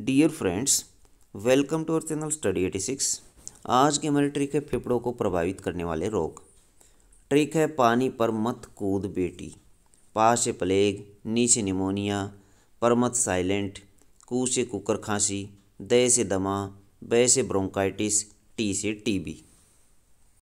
dear friends welcome to our channel study eighty six आज की हमारी ट्रिक है फेफड़ों को प्रभावित करने वाले रोग ट्रिक है पानी पर मत कूद बेटी पास से प्लेग नीचे निमोनिया पर मत साइलेंट कू से कुकर खांसी दय से दमा बै से ब्रोंकाइटिस टी से टीबी